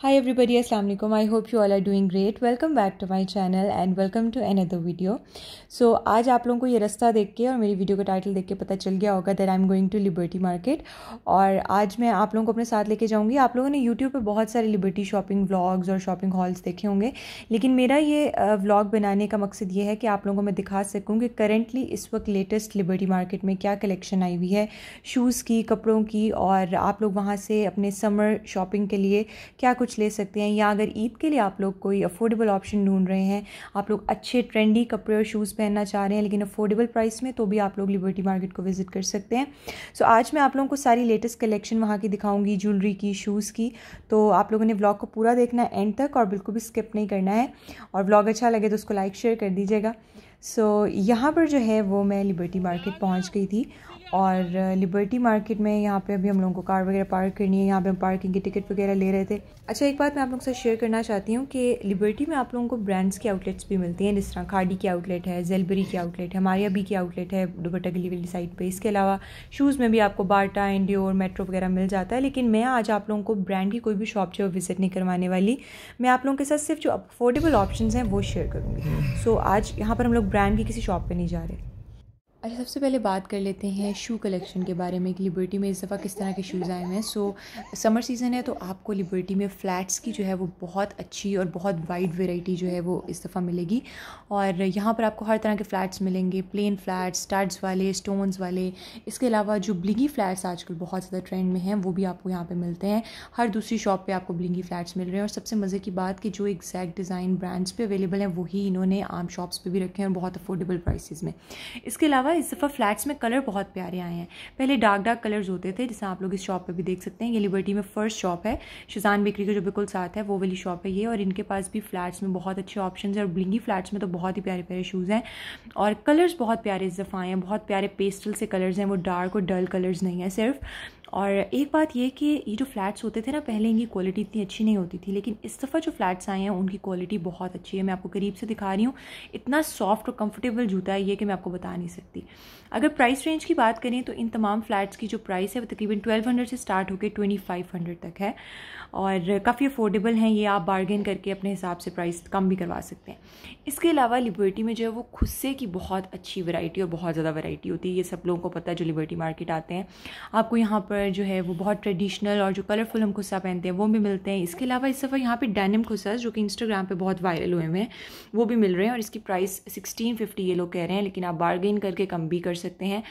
High everybody Aslam I hope you all are doing great welcome back to my channel and welcome to another video so आज आप लोगों को ये रास्ता देख के और मेरी वीडियो का टाइटल देख के पता चल गया होगा that I am going to Liberty Market और आज मैं आप लोगों को अपने साथ लेके जाऊंगी आप लोगों ने यूट्यूब पे बहुत सारे लिबर्टी शॉपिंग व्लॉग्स और शॉपिंग हॉल्स देखे होंगे लेकिन मेरा ये व्लॉग बनाने का मकसद ये है कि आप लोगों को मैं दिखा सकूँ कि करेंटली इस वक्त लेटेस्ट लिबर्टी मार्केट में क्या कलेक्शन आई हुई है शूज़ की कपड़ों की और आप लोग वहाँ से अपने समर शॉपिंग के लिए क्या कुछ कुछ ले सकते हैं या अगर ईद के लिए आप लोग कोई अफोर्डेबल ऑप्शन ढूंढ रहे हैं आप लोग अच्छे ट्रेंडी कपड़े और शूज़ पहनना चाह रहे हैं लेकिन अफोर्डेबल प्राइस में तो भी आप लोग लिबर्टी मार्केट को विज़िट कर सकते हैं सो so, आज मैं आप लोगों को सारी लेटेस्ट कलेक्शन वहाँ की दिखाऊँगी ज्वेलरी की शूज़ की तो आप लोगों ने ब्लॉग को पूरा देखना है एंड तक और बिल्कुल भी स्किप नहीं करना है और ब्लॉग अच्छा लगे तो उसको लाइक शेयर कर दीजिएगा सो so, यहाँ पर जो है वो मैं लिबर्टी मार्केट पहुँच गई थी और लिबर्टी uh, मार्केट में यहाँ पे अभी हम लोगों को कार वगैरह पार्क करनी है यहाँ पे हम पार्किंग की टिकट वगैरह ले रहे थे अच्छा एक बात मैं आप लोगों से शेयर करना चाहती हूँ कि लिबर्टी में आप लोगों को ब्रांड्स के आउटलेट्स भी मिलती हैं जिस तरह खाडी की आउटलेट है जेलबरी की आउटलेट है हमारे अभी की आउटलेट है दुबट्टा गली वाली साइड पर इसके अलावा शूज़ में भी आपको बाटा इंडियोर मेट्रो वगैरह मिल जाता है लेकिन मैं आज आप लोगों को ब्रांड की कोई भी शॉप जो विज़िट नहीं करवाने वाली मैं आप लोगों के साथ सिर्फ जो अफोर्डेबल ऑप्शन हैं वो शेयर करूँगी सो हम्म। आज यहाँ पर हम लोग ब्रांड की किसी शॉप पर नहीं जा रहे अच्छा सबसे पहले बात कर लेते हैं शू कलेक्शन के बारे में कि लिबर्टी में इस दफ़ा किस तरह के शूज़ आए हुए हैं सो समर सीज़न है तो आपको लिबर्टी में फ़्लैट्स की जो है वो बहुत अच्छी और बहुत वाइड वेराइटी जो है वो इस दफ़ा मिलेगी और यहाँ पर आपको हर तरह के फ़्लैट्स मिलेंगे प्लेन फ़्लैट्स स्टड्स वाले स्टोन्स वाले इसके अलावा जो ब्लिंगी फ़्लैट्स आजकल बहुत ज़्यादा ट्रेंड में हैं वो भी आपको यहाँ पर मिलते हैं हर दूसरी शॉप पर आपको ब्लिंगी फ़्लैट्स मिल रहे हैं और सबसे मज़े की बात कि जो एग्जैक्ट डिज़ाइन ब्रांड्स पर अवेलेबल हैं वही इन्होंने आम शॉप्स पर भी रखे हैं और बहुत अफोर्डेबल प्राइसेज में इसके अलावा अलावा इस दफ़ा फ्लैट्स में कलर बहुत प्यारे आए हैं पहले डार्क डार्क कलर्स होते थे जैसे आप लोग इस शॉप पे भी देख सकते हैं ये लिबर्टी में फर्स्ट शॉप है शुजान बेकरी का जो बिल्कुल साथ है वो वाली शॉप है ये और इनके पास भी फ्लैट्स में बहुत अच्छे ऑप्शन है और ब्लिंगी फ्लैट्स में तो बहुत ही प्यारे प्यारे शूज़ हैं और कलर्स बहुत प्यारे इस दफ़ा आए हैं बहुत प्यारे पेस्टल से कलर्स हैं वो डार्क और डल कलर्स नहीं है सिर्फ और एक बात ये कि ये जो फ्लैट्स होते थे ना पहले इनकी क्वालिटी इतनी अच्छी नहीं होती थी लेकिन इस दफ़ा जो फ्लैट्स आए हैं उनकी क्वालिटी बहुत अच्छी है मैं आपको करीब से दिखा रही हूँ इतना सॉफ्ट और कंफर्टेबल जूता है ये कि मैं आपको बता नहीं सकती अगर प्राइस रेंज की बात करें तो इन तमाम फ्लैट्स की जो प्राइस है वो तकरीबन ट्वेल्व हंड्रेड से स्टार्ट होकर ट्वेंटी फाइव हंड्रेड तक है और काफ़ी अफोर्डेबल हैं ये आप बार्गेन करके अपने हिसाब से प्राइस कम भी करवा सकते हैं इसके अलावा लिबर्टी में जो है वो खुस्से की बहुत अच्छी वैरायटी और बहुत ज़्यादा वैरायटी होती है ये सब लोगों को पता है जो लिबर्टी मार्केट आते हैं आपको यहाँ पर पर जो है वो बहुत ट्रेडिशनल और जो कलरफुल हम खुस्सा पहनते हैं वो भी मिलते हैं इसके अलावा इस दफ़ा यहाँ पे डैनिम खुस्साज जो कि इंस्टाग्राम पे बहुत वायरल हुए हुए हैं वो भी मिल रहे हैं और इसकी प्राइस 1650 ये लोग कह रहे हैं लेकिन आप बार्गेन करके कम भी कर सकते हैं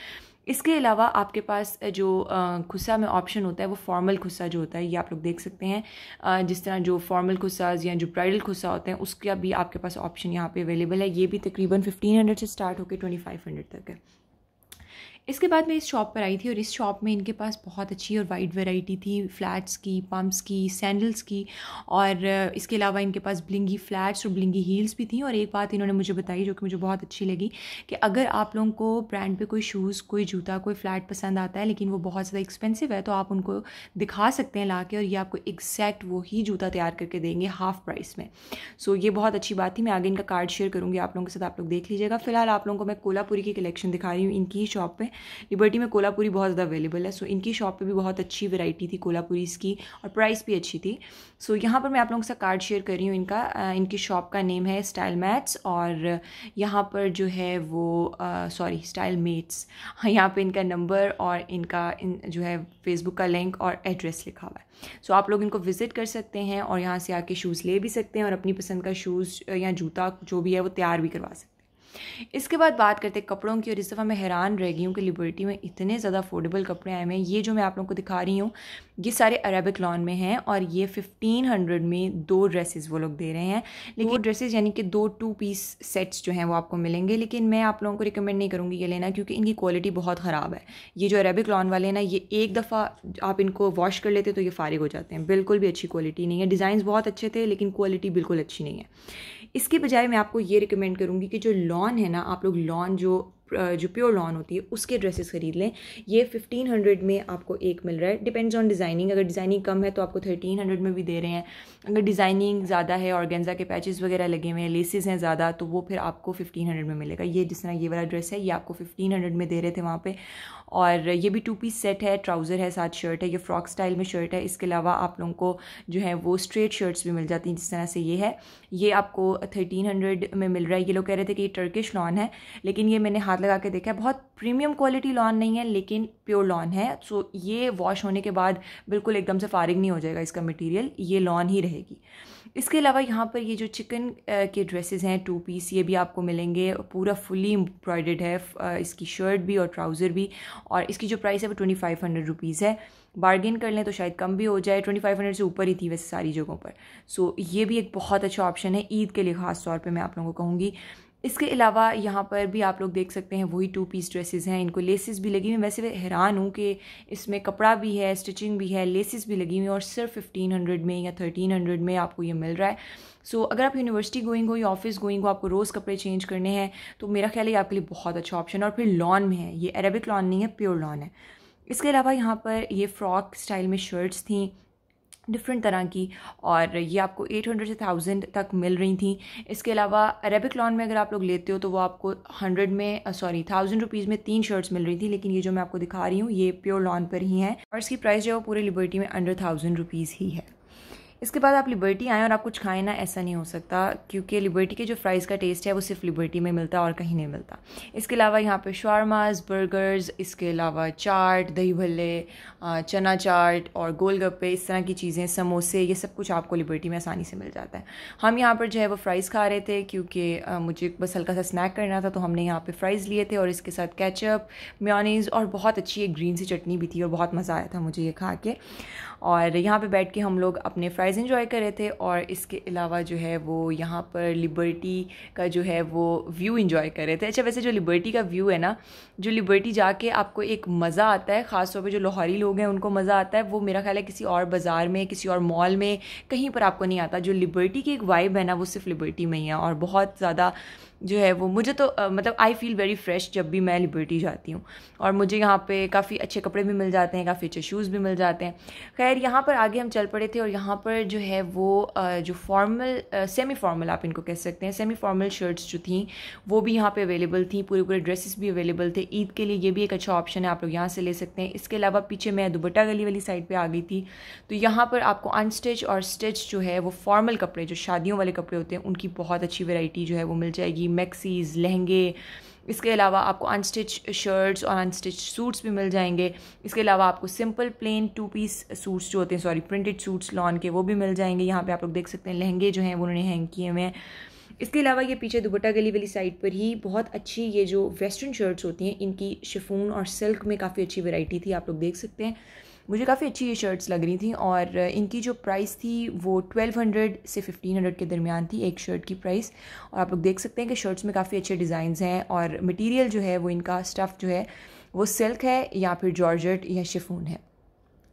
इसके अलावा आपके पास जो खुस्सा में ऑप्शन होता है वो फॉर्मल खुस्सा जो होता है ये आप लोग देख सकते हैं जिस तरह जो फॉर्मल खुस्साज या जो ब्राइडल खुस्सा होते हैं उसका भी आपके पास ऑप्शन यहाँ पे अवेलेबल है ये भी तकरीबन 1500 से स्टार्ट होकर 2500 तक है इसके बाद मैं इस शॉप पर आई थी और इस शॉप में इनके पास बहुत अच्छी और वाइड वेराइटी थी फ्लैट्स की पम्प्स की सैंडल्स की और इसके अलावा इनके पास ब्लिंगी फ्लैट्स और ब्लिंगी हील्स भी थी और एक बात इन्होंने मुझे बताई जो कि मुझे बहुत अच्छी लगी कि अगर आप लोगों को ब्रांड पे कोई शूज़ कोई जूता कोई फ्लैट पसंद आता है लेकिन वो बहुत ज़्यादा एक्सपेंसिव है तो आप उनको दिखा सकते हैं ला के और ये आपको एग्जैक्ट वही जूता तैयार करके देंगे हाफ प्राइस में सो ये बहुत अच्छी बात थी मैं आगे इनका कार्ड शेयर करूँगी आप लोगों के साथ आप लोग देख लीजिएगा फिलहाल आप लोगों को मैं कोलापुरी की कलेक्शन दिखा रही हूँ इनकी शॉप पर लिबर्टी में कोलापुरी बहुत ज़्यादा अवेलेबल है सो इनकी शॉप पे भी बहुत अच्छी वैरायटी थी कोलापुरीज की और प्राइस भी अच्छी थी सो यहाँ पर मैं आप लोगों के साथ कार्ड शेयर कर रही हूँ इनका इनकी शॉप का नेम है स्टाइल मैट्स और यहाँ पर जो है वो सॉरी स्टाइल मेट्स यहाँ पर इनका नंबर और इनका इन, जो है फेसबुक का लिंक और एड्रेस लिखा हुआ है सो so, आप लोग इनको विज़िट कर सकते हैं और यहाँ से आके शूज़ ले भी सकते हैं और अपनी पसंद का शूज़ या जूता जो भी है वो तैयार भी करवा सकते हैं इसके बाद बात करते हैं कपड़ों की और इस दफ़ा मैं हैरान रह गई हूँ कि लिबर्टी में इतने ज़्यादा अफोर्डेबल कपड़े आए हैं ये जो मैं आप लोगों को दिखा रही हूँ ये सारे अरेबिक लॉन में हैं और ये फिफ्टीन हंड्रेड में दो ड्रेसेस वो लोग दे रहे हैं लेकिन वो ड्रेसेस यानी कि दो टू पीस सेट्स जो हैं वो आपको मिलेंगे लेकिन मैं आप लोगों को रिकमेंड नहीं करूँगी ये लेना क्योंकि इनकी क्वालिटी बहुत ख़राब है ये जो अरेबिक लॉन वाले ना ये एक दफ़ा आप इनको वॉश कर लेते तो ये फारिग हो जाते हैं बिल्कुल भी अच्छी क्वालिटी नहीं है डिज़ाइन बहुत अच्छे थे लेकिन क्वालिटी बिल्कुल अच्छी नहीं है इसके बजाय मैं आपको ये रिकमेंड करूँगी कि जो लॉन है ना आप लोग लॉन जो जो प्योर लॉन होती है उसके ड्रेसेस खरीद लें ये फिफ्टीन हंड्रेड में आपको एक मिल रहा है डिपेंड्स ऑन डिज़ाइनिंग अगर डिज़ाइनिंग कम है तो आपको थर्टीन हंड्रेड में भी दे रहे हैं अगर डिज़ाइनिंग ज़्यादा है ऑर्गेन्जा के पैचेस वगैरह लगे हुए हैं लेसेस हैं ज़्यादा तो वो फिर आपको फिफ्टीन हंड्रेड में मिलेगा ये जिस तरह ये वाला ड्रेस है ये आपको फिफ्टीन हंड्रेड में दे रहे थे वहाँ पर और ये भी टू पीस सेट है ट्राउज़र है साथ शर्ट है ये फ्रॉक स्टाइल में शर्ट है इसके अलावा आप लोगों को जो है वो स्ट्रेट शर्ट्स भी मिल जाती हैं जिस तरह से ये है ये आपको थर्टीन हंड्रेड में मिल रहा है ये लोग कह रहे थे कि ये टर्किश लॉन है लेकिन ये मैंने हाथ हाथ लगा के देखा है बहुत प्रीमियम क्वालिटी लॉन नहीं है लेकिन प्योर लॉन है सो ये वॉश होने के बाद बिल्कुल एकदम से फारिग नहीं हो जाएगा इसका मटेरियल ये लॉन ही रहेगी इसके अलावा यहाँ पर ये जो चिकन के ड्रेसेस हैं टू पीस ये भी आपको मिलेंगे पूरा फुली एम्ब्रॉयडेड है इसकी शर्ट भी और ट्राउज़र भी और इसकी जो प्राइस है वो ट्वेंटी फाइव हंड्रेड रुपीज़ है बार्गेन कर लें तो शायद कम भी हो जाए ट्वेंटी फाइव हंड्रेड से ऊपर ही थी वैसे सारी जगहों पर सो ये भी एक बहुत अच्छा ऑप्शन है ईद के लिए ख़ास तौर पर मैं आप लोगों को कहूँगी इसके अलावा यहाँ पर भी आप लोग देख सकते हैं वही टू पीस ड्रेसेस हैं इनको लेसेस भी लगी हुई वैसे हैरान हूँ कि इसमें कपड़ा भी है स्टिचिंग भी है लेसेस भी लगी हुई और सिर्फ फिफ्टीन हंड्रेड में या थर्टीन हंड्रेड में आपको ये मिल रहा है सो so, अगर आप यूनिवर्सिटी गोइंग हो या ऑफिस गोइंग हो आपको रोज़ कपड़े चेंज करने हैं तो मेरा ख्याल है आपके लिए बहुत अच्छा ऑप्शन है और फिर लॉन में है ये अरेबिक लॉन नहीं है प्योर लॉन है इसके अलावा यहाँ पर ये फ्रॉक स्टाइल में शर्ट्स थी डिफरेंट तरह की और ये आपको 800 से 1000 तक मिल रही थी इसके अलावा अरेबिक लॉन में अगर आप लोग लेते हो तो वो आपको 100 में सॉरी थाउजेंड रुपीज़ में तीन शर्ट्स मिल रही थी लेकिन ये जो मैं आपको दिखा रही हूँ ये प्योर लॉन पर ही हैं और इसकी प्राइस जो है वो पूरे लिबर्टी में अंडर थाउजेंड रुपीज़ ही है इसके बाद आप लिबर्टी आएँ और आप कुछ खाएं ना ऐसा नहीं हो सकता क्योंकि लिबर्टी के जो फ्राइज़ का टेस्ट है वो सिर्फ लिबर्टी में मिलता और कहीं नहीं मिलता इसके अलावा यहाँ पर शारमाज बर्गर्स इसके अलावा चाट दही भल्ले चना चाट और गोलगप्पे इस तरह की चीज़ें समोसे ये सब कुछ आपको लिबर्टी में आसानी से मिल जाता है हम यहाँ पर जो है वो फ़्राइज़ खा रहे थे क्योंकि मुझे बस हल्का सा स्नैक करना था तो हमने यहाँ पर फ़्राइज़ लिए थे और इसके साथ कैचअप म्योनीज़ और बहुत अच्छी एक ग्रीन सी चटनी भी थी और बहुत मज़ा आया था मुझे ये खा के और यहाँ पे बैठ के हम लोग अपने फ्राइज़ इन्जॉय कर रहे थे और इसके अलावा जो है वो यहाँ पर लिबर्टी का जो है वो व्यू इन्जॉय कर रहे थे अच्छा वैसे जो लिबर्टी का व्यू है ना जो लिबर्टी जाके आपको एक मज़ा आता है ख़ासतौर पर जो लाहौरी लोग हैं उनको मज़ा आता है वो मेरा ख्याल है किसी और बाज़ार में किसी और मॉल में कहीं पर आपको नहीं आता जो लिबर्टी की एक वाइब है ना वो सिर्फ लिबर्टी में ही है और बहुत ज़्यादा जो है वो मुझे तो मतलब आई फील वेरी फ्रेश जब भी मैं लिबर्टी जाती हूँ और मुझे यहाँ पे काफ़ी अच्छे कपड़े भी मिल जाते हैं काफ़ी अच्छे शूज़ भी मिल जाते हैं खैर यहाँ पर आगे हम चल पड़े थे और यहाँ पर जो है वो जो फॉर्मल सेमी फॉर्मल आप इनको कह सकते हैं सेमी फॉर्मल शर्ट्स जो थी वो भी यहाँ पर अवेलेबल थी पूरे पूरे ड्रेसेस भी अवेलेबल थे ईद के लिए ये भी एक अच्छा ऑप्शन है आप लोग यहाँ से ले सकते हैं इसके अलावा पीछे मैं दुबट्टा गली वाली साइड पर आ गई थी तो यहाँ पर आपको अनस्टिच और स्टिच जो है वो फॉर्मल कपड़े जो शादियों वाले कपड़े होते हैं उनकी बहुत अच्छी वेराइटी जो है वो मिल जाएगी की मैक्सीज़ लहंगे इसके अलावा आपको अनस्टिच शर्ट्स और अनस्टिच सूट्स भी मिल जाएंगे इसके अलावा आपको simple plain two piece suits जो होते हैं सॉरी प्रिंटेड सूट्स लॉन के वो भी मिल जाएंगे यहाँ पे आप लोग देख सकते हैं लहंगे जो हैं वो उन्होंने हैंग किए हुए हैं इसके अलावा ये पीछे दुपट्टा गली वाली साइड पर ही बहुत अच्छी ये जो वेस्टर्न शर्ट्स होती हैं इनकी शिफून और सिल्क में काफ़ी अच्छी वेराइटी थी आप लोग देख सकते हैं मुझे काफ़ी अच्छी ये शर्ट्स लग रही थी और इनकी जो प्राइस थी वो 1200 से 1500 के दरमियान थी एक शर्ट की प्राइस और आप लोग देख सकते हैं कि शर्ट्स में काफ़ी अच्छे डिज़ाइंस हैं और मटेरियल जो है वो इनका स्टफ़ जो है वो सिल्क है या फिर जॉर्जट या शिफून है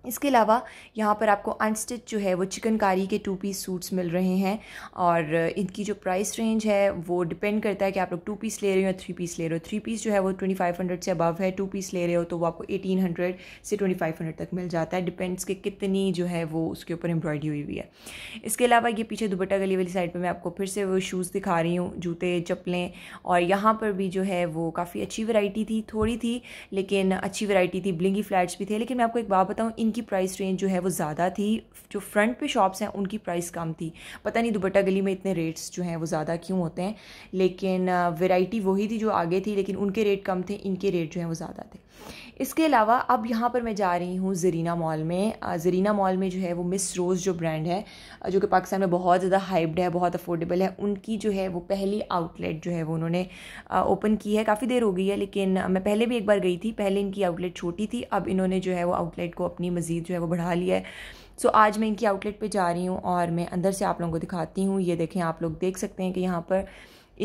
इसके अलावा यहाँ पर आपको अनस्टिच जो है वो चिकनकारी के टू पीस सूट्स मिल रहे हैं और इनकी जो प्राइस रेंज है वो डिपेंड करता है कि आप लोग टू पीस ले रहे हो या थ्री पीस ले रहे हो थ्री पीस जो है वो ट्वेंटी फाइव हंड्रेड से अबव है टू पीस ले रहे हो तो वो आपको एटीन हंड्रेड से ट्वेंटी फाइव हंड्रेड तक मिल जाता है डिपेंड्स कि कितनी जो है वो उसके ऊपर एम्ब्रॉयडरी हुई हुई है इसके अलावा ये पीछे दुबट्टा गली वाली साइड पर मैं आपको फिर से वो शूज़ दिखा रही हूँ जूते चप्पलें और यहाँ पर भी जो है वो काफ़ी अच्छी वैराइटी थी थोड़ी थी लेकिन अच्छी वैराइटी थी ब्लिंगी फ्लैट्स भी थे लेकिन मैं आपको एक बात बताऊँ इन इनकी प्राइस रेंज जो है वो ज़्यादा थी जो फ्रंट पे शॉप्स हैं उनकी प्राइस कम थी पता नहीं दुपट्टा गली में इतने रेट्स जो हैं वो ज़्यादा क्यों होते हैं लेकिन वेराइटी uh, वही थी जो आगे थी लेकिन उनके रेट कम थे इनके रेट जो हैं वो ज़्यादा थे इसके अलावा अब यहाँ पर मैं जा रही हूँ ज़रीना मॉल में ज़रीना मॉल में जो है वो मिस रोज़ जो ब्रांड है जो कि पाकिस्तान में बहुत ज़्यादा हाइप्ड है बहुत अफोर्डेबल है उनकी जो है वो पहली आउटलेट जो है वो उन्होंने ओपन की है काफ़ी देर हो गई है लेकिन मैं पहले भी एक बार गई थी पहले इनकी आउटलेट छोटी थी अब इन्होंने जो है वो आउटलेट को अपनी मज़ीद जो है वो बढ़ा लिया है सो so, आज मैं इनकी आउटलेट पे जा रही हूँ और मैं अंदर से आप लोगों को दिखाती हूँ ये देखें आप लोग देख सकते हैं कि यहाँ पर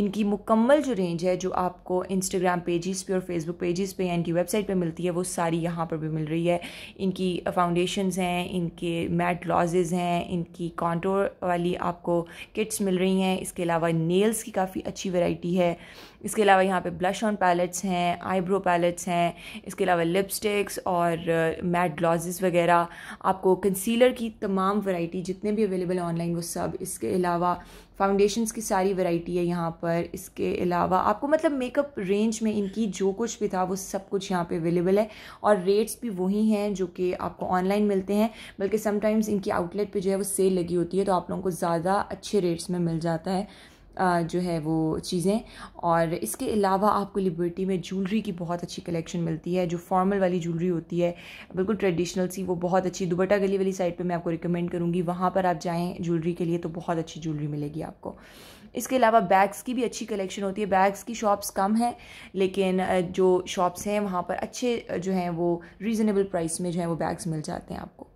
इनकी मुकम्मल जो रेंज है जो आपको इंस्टाग्राम पेजेस पे और फेसबुक पेजेस पे या इनकी वेबसाइट पे मिलती है वो सारी यहाँ पर भी मिल रही है इनकी फाउंडेशंस हैं इनके मैट लॉजेज़ हैं इनकी कॉन्टोर वाली आपको किट्स मिल रही हैं इसके अलावा नेल्स की काफ़ी अच्छी वेराइटी है इसके अलावा यहाँ पे ब्लश ऑन पैलेट्स हैं आईब्रो पैलेट्स हैं इसके अलावा लिपस्टिक्स और मैट uh, ग्लॉजेस वगैरह आपको कंसीलर की तमाम वैरायटी जितने भी अवेलेबल ऑनलाइन वो सब इसके अलावा फाउंडेशंस की सारी वैरायटी है यहाँ पर इसके अलावा आपको मतलब मेकअप रेंज में इनकी जो कुछ भी था वो सब कुछ यहाँ पे अवेलेबल है और रेट्स भी वही हैं जो कि आपको ऑनलाइन मिलते हैं बल्कि समटाइम्स इनकी आउटलेट पे जो है वो सेल लगी होती है तो आप लोगों को ज़्यादा अच्छे रेट्स में मिल जाता है जो है वो चीज़ें और इसके अलावा आपको लिबर्टी में ज्वेलरी की बहुत अच्छी कलेक्शन मिलती है जो फॉर्मल वाली ज्वेलरी होती है बिल्कुल ट्रेडिशनल सी वो बहुत अच्छी दुबट्टा गली वाली साइड पे मैं आपको रिकमेंड करूँगी वहाँ पर आप जाएँ ज्वेलरी के लिए तो बहुत अच्छी ज्वेलरी मिलेगी आपको इसके अलावा बैग्स की भी अच्छी कलेक्शन होती है बैग्स की शॉप्स कम हैं लेकिन जो शॉप्स हैं वहाँ पर अच्छे जो हैं वो रीज़नेबल प्राइस में जो है वो बैग्स मिल जाते हैं आपको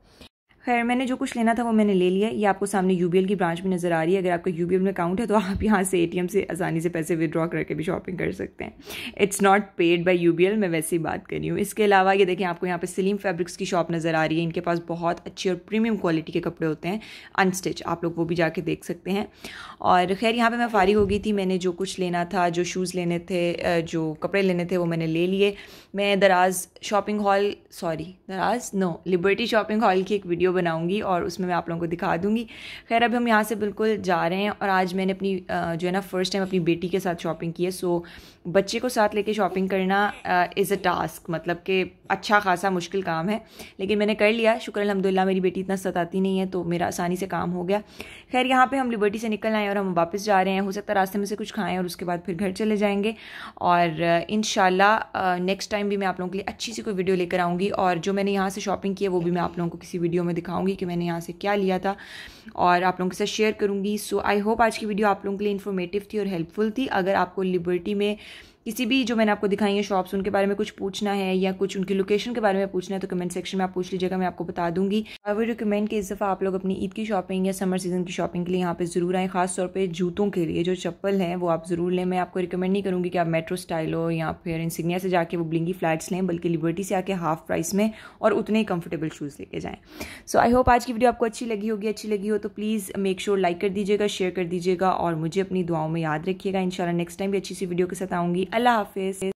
खैर मैंने जो कुछ लेना था वो मैंने ले लिया ये आपको सामने यू की ब्रांच में नज़र आ रही है अगर आपका यू में अकाउंट है तो आप यहाँ से ए से आसानी से पैसे विदड्रॉ करके भी शॉपिंग कर सकते हैं it's not paid by you मैं वैसे ही बात कर रही हूँ इसके अलावा ये देखें आपको यहाँ पर सलीम फैब्रिक्स की शॉप नज़र आ रही है इनके पास बहुत अच्छी और प्रीमियम क्वालिटी के कपड़े होते हैं अनस्टिच आप लोग वो भी जाके देख सकते हैं और खैर यहाँ पर मैं फारी हो गई थी मैंने जो कुछ लेना था जो शूज़ लेने थे जो कपड़े लेने थे वो मैंने ले लिए मैं Daraz shopping hall sorry Daraz no Liberty shopping hall की एक वीडियो बनाऊंगी और उसमें मैं आप लोगों को दिखा दूंगी खैर अब हम यहाँ से बिल्कुल जा रहे हैं और आज मैंने अपनी जो है ना फ़र्स्ट टाइम अपनी बेटी के साथ शॉपिंग की है सो बच्चे को साथ लेके शॉपिंग करना इज़ अ टास्क मतलब कि अच्छा खासा मुश्किल काम है लेकिन मैंने कर लिया शुक्र अलहमदिल्ला मेरी बेटी इतना सताती नहीं है तो मेरा आसानी से काम हो गया खैर यहाँ पर हम लिबर्टी से निकल आए और हम वापस जा रहे हैं हो सकता है रास्ते में से कुछ खाएं और उसके बाद फिर घर चले जाएंगे और इन नेक्स्ट टाइम भी मैं आप लोगों के लिए अच्छी सी कोई वीडियो लेकर आऊँगी और जो मैंने यहाँ से शॉपिंग की है वो भी मैं आप लोगों को किसी वीडियो में दिखाऊंगी कि मैंने यहाँ से क्या लिया था और आप लोगों के साथ शेयर करूंगी सो आई होप आज की वीडियो आप लोगों के लिए इन्फॉर्मेटिव थी और हेल्पफुल थी अगर आपको लिबर्टी में किसी भी जो मैंने आपको दिखाई है शॉप्स उनके बारे में कुछ पूछना है या कुछ उनकी लोकेशन के बारे में पूछना है तो कमेंट सेक्शन में आप पूछ लीजिएगा मैं आपको बता दूंगी आई वुड रिकमेंड कि इस दफ़ा आप लोग अपनी ईद की शॉपिंग या समर सीजन की शॉपिंग के लिए यहाँ पे ज़रूर आएँ खास पर जूतों के लिए जो चप्पल है वो आप ज़रूर लें मैं आपको रिकमेंड नहीं करूँगी कि आप मेट्रो स्टाइल हो या फिर इंसिग्निया से जाकर वो ब्लिंगी फ्लैट्स लें बल्कि लिबर्टी से आके हाफ प्राइस में और उतने ही कंफर्टेबल शूज़ लेके जाएँ सो आई होप आज की वीडियो आपको अच्छी लगी होगी अच्छी लगी हो तो प्लीज़ मेक श्योर लाइक कर दीजिएगा शेयर कर दीजिएगा और मुझे अपनी दुआओं में याद रखिएगा इनशाला नेक्स्ट टाइम भी अच्छी सी वीडियो के साथ आऊँगी अल्लाह हाफिज़